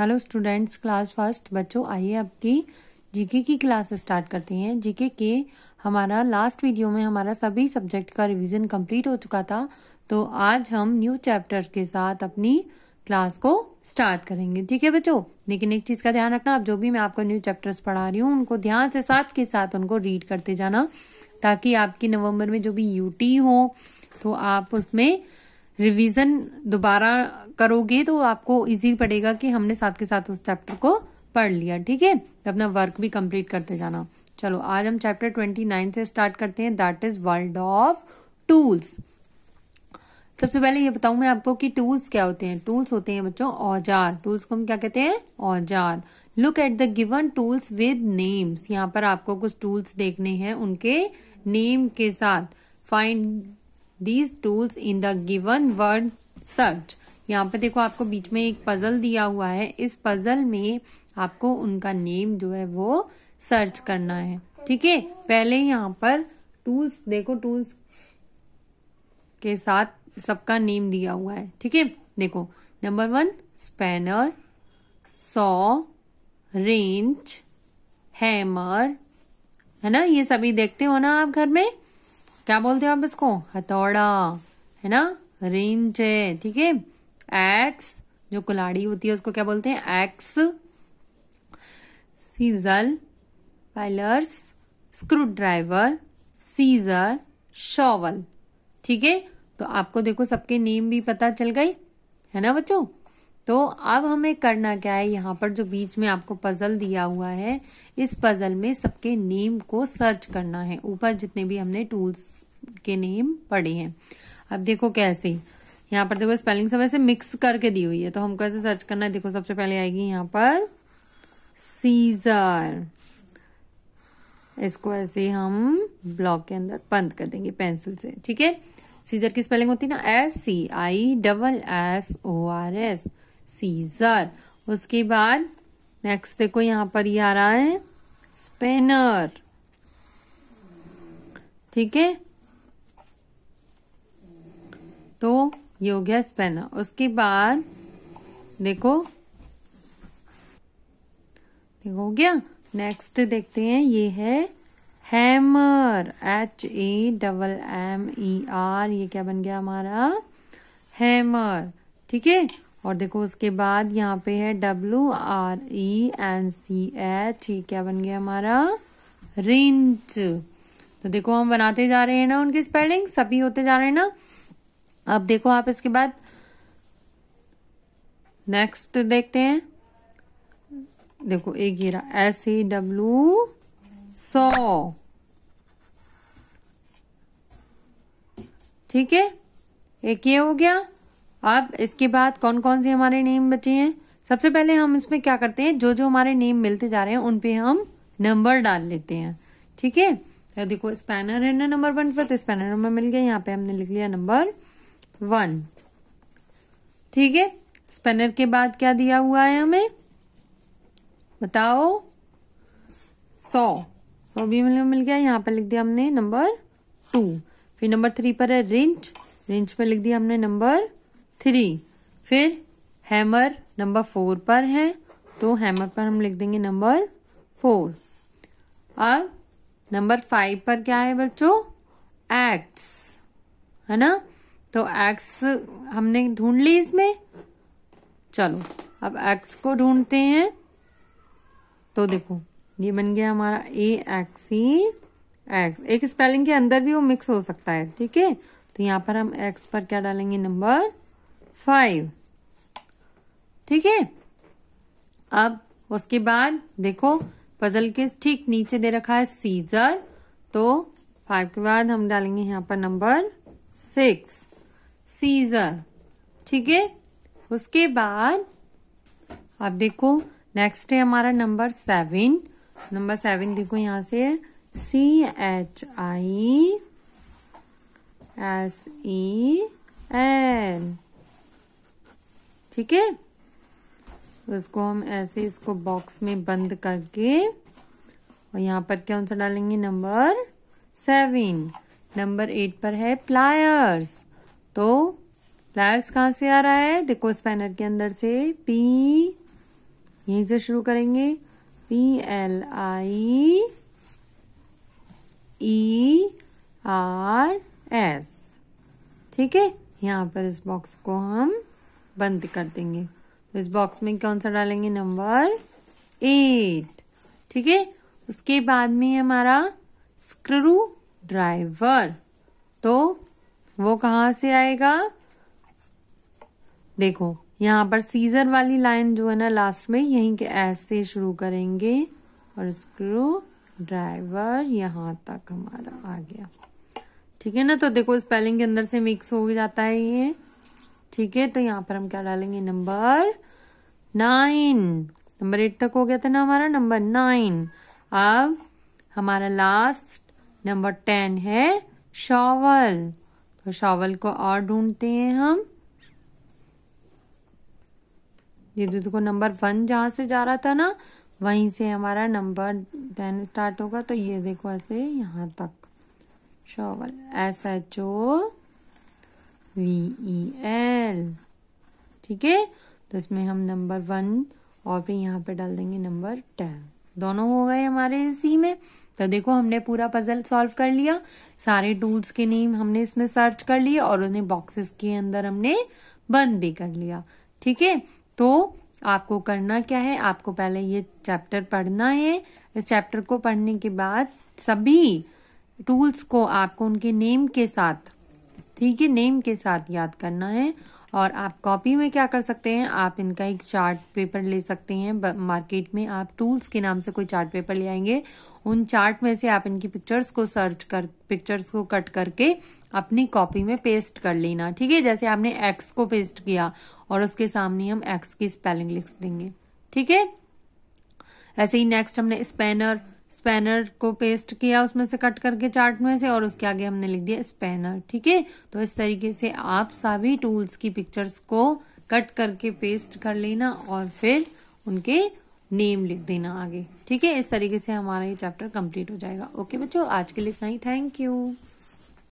hello students class first बच्चों आइए आपकी जीके की क्लास स्टार्ट करते हैं जीके के हमारा लास्ट वीडियो में हमारा सभी सब्जेक्ट का रिवीजन कंप्लीट हो चुका था तो आज हम न्यू चैप्टर के साथ अपनी क्लास को स्टार्ट करेंगे ठीक है बच्चों लेकिन एक चीज का ध्यान रखना आप जो भी मैं आपको न्यू चैप्टर्स पढ़ा रही हूँ उनको ध्यान से साथ के साथ उनको रीड करते जाना ताकि आपकी नवम्बर में जो भी यूटी हो तो आप उसमें रिवीजन दोबारा करोगे तो आपको इजी पड़ेगा कि हमने साथ के साथ उस चैप्टर को पढ़ लिया ठीक है तो अपना वर्क भी कंप्लीट करते जाना चलो आज हम चैप्टर ट्वेंटी नाइन से स्टार्ट करते हैं that is world of tools सबसे पहले ये बताऊं मैं आपको कि टूल्स क्या होते हैं टूल्स होते हैं बच्चों औजार टूल्स को हम क्या कहते हैं औजार look at the given tools with names यहाँ पर आपको कुछ टूल्स देखने हैं उनके नेम के साथ find these tools in the given word search यहाँ पे देखो आपको बीच में एक पजल दिया हुआ है इस पजल में आपको उनका नेम जो है वो सर्च करना है ठीक है पहले यहाँ पर टूल्स देखो टूल्स के साथ सबका नेम दिया हुआ है ठीक है देखो number one spanner saw wrench hammer है ना ये सभी देखते हो ना आप घर में क्या बोलते हो आप इसको हथौड़ा है ना रेंज है ठीक है एक्स जो कुलाड़ी होती है उसको क्या बोलते हैं axe chisel pliers screwdriver scissor shovel ठीक है तो आपको देखो सबके नेम भी पता चल गए है ना बच्चों तो अब हमें करना क्या है यहाँ पर जो बीच में आपको पजल दिया हुआ है इस पजल में सबके नेम को सर्च करना है ऊपर जितने भी हमने टूल्स के नेम पड़े हैं अब देखो कैसे यहाँ पर देखो स्पेलिंग सब ऐसे मिक्स करके दी हुई है तो हम कैसे सर्च करना है देखो सबसे पहले आएगी यहाँ पर सीजर इसको ऐसे हम ब्लॉक के अंदर बंद कर देंगे पेंसिल से ठीक है सीजर की स्पेलिंग होती है ना S C I double S O R S scissor उसके बाद नेक्स्ट देखो यहाँ पर ये आ रहा है स्पेनर ठीक है तो ये हो गया स्पेनर उसके बाद देखो देखो हो गया नेक्स्ट देखते हैं ये है hammer H A double M E R ये क्या बन गया हमारा हैमर ठीक है और देखो उसके बाद यहाँ पे है W R E N C H ये क्या बन गया हमारा रिंच तो देखो हम बनाते जा रहे हैं ना उनकी स्पेलिंग सभी होते जा रहे हैं ना अब देखो आप इसके बाद नेक्स्ट देखते हैं देखो एक गिरा एस ए डब्लू सो ठीक है एक ये हो गया अब इसके बाद कौन कौन से हमारे नेम बचे हैं सबसे पहले हम इसमें क्या करते हैं जो जो हमारे नेम मिलते जा रहे हैं उनपे हम नंबर डाल लेते हैं ठीक है तो देखो स्पैनर है ना नंबर वन पर तो स्पैनर नंबर मिल गया यहाँ पे हमने लिख लिया नंबर वन ठीक है स्पैनर के बाद क्या दिया हुआ है हमें बताओ सौ सौ भी मिल गया यहाँ पर लिख दिया हमने नंबर टू फिर नंबर थ्री पर है रिंच रिंच पर लिख दिया हमने नंबर थ्री फिर हैमर नंबर फोर पर है तो हैमर पर हम लिख देंगे नंबर फोर अब नंबर फाइव पर क्या है बच्चों एक्स है ना तो एक्स हमने ढूंढ ली इसमें चलो अब एक्स को ढूंढते हैं तो देखो ये बन गया हमारा ए एक्स ई एक्स एक स्पेलिंग के अंदर भी वो मिक्स हो सकता है ठीक है तो यहाँ पर हम एक्स पर क्या डालेंगे नंबर फाइव ठीक है अब उसके बाद देखो पजल के ठीक नीचे दे रखा है सीजर तो फाइव के बाद हम डालेंगे यहाँ पर नंबर सिक्स सीजर ठीक है उसके बाद अब देखो नेक्स्ट है हमारा नंबर सेवन नंबर सेवन देखो यहां से C H I S E N ठीक है तो इसको हम ऐसे इसको बॉक्स में बंद करके और यहाँ पर क्या आंसर डालेंगे नंबर सेवन नंबर एट पर है प्लायर्स तो प्लायर्स कहाँ से आ रहा है देखो स्पैनर के अंदर से पी यहीं से शुरू करेंगे P L I E R S ठीक है यहाँ पर इस बॉक्स को हम बंद कर देंगे तो इस बॉक्स में कौन सा डालेंगे नंबर एट ठीक है उसके बाद में हमारा स्क्रू ड्राइवर तो वो कहाँ से आएगा देखो यहाँ पर सीजर वाली लाइन जो है ना लास्ट में यहीं के ऐसे शुरू करेंगे और स्क्रू ड्राइवर यहाँ तक हमारा आ गया ठीक है ना तो देखो स्पेलिंग के अंदर से मिक्स हो जाता है ये ठीक है तो यहाँ पर हम क्या डालेंगे नंबर नाइन नंबर एट तक हो गया था ना हमारा नंबर नाइन अब हमारा लास्ट नंबर टेन है शॉवल तो शॉवल को और ढूंढते हैं हम ये दूध को नंबर वन जहां से जा रहा था ना वहीं से हमारा नंबर टेन स्टार्ट होगा तो ये देखो ऐसे यहां तक shovel S H O V E L ठीक है तो इसमें हम नंबर वन और फिर यहाँ पे डाल देंगे नंबर टेन दोनों हो गए हमारे सी में तो देखो हमने पूरा पजल सॉल्व कर लिया सारे टूल्स के नेम हमने इसमें सर्च कर लिए और उन्हें बॉक्सेस के अंदर हमने बंद भी कर लिया ठीक है तो आपको करना क्या है आपको पहले ये चैप्टर पढ़ना है इस चैप्टर को पढ़ने के बाद सभी टूल्स को आपको उनके नेम के साथ ठीक है नेम के साथ याद करना है और आप कॉपी में क्या कर सकते हैं आप इनका एक चार्ट पेपर ले सकते हैं मार्केट में आप टूल्स के नाम से कोई चार्ट पेपर ले आएंगे उन चार्ट में से आप इनकी पिक्चर्स को सर्च कर पिक्चर्स को कट करके अपनी कॉपी में पेस्ट कर लेना ठीक है जैसे आपने एक्स को पेस्ट किया और उसके सामने हम एक्स की स्पेलिंग लिख देंगे ठीक है ऐसे ही नेक्स्ट हमने स्पेनर स्पैनर को पेस्ट किया उसमें से कट करके चार्ट में से और उसके आगे हमने लिख दिया स्पैनर ठीक है तो इस तरीके से आप सभी टूल्स की पिक्चर्स को कट करके पेस्ट कर लेना और फिर उनके नेम लिख देना आगे ठीक है इस तरीके से हमारा ये चैप्टर कंप्लीट हो जाएगा ओके बच्चों आज के लिए इतना ही थैंक यू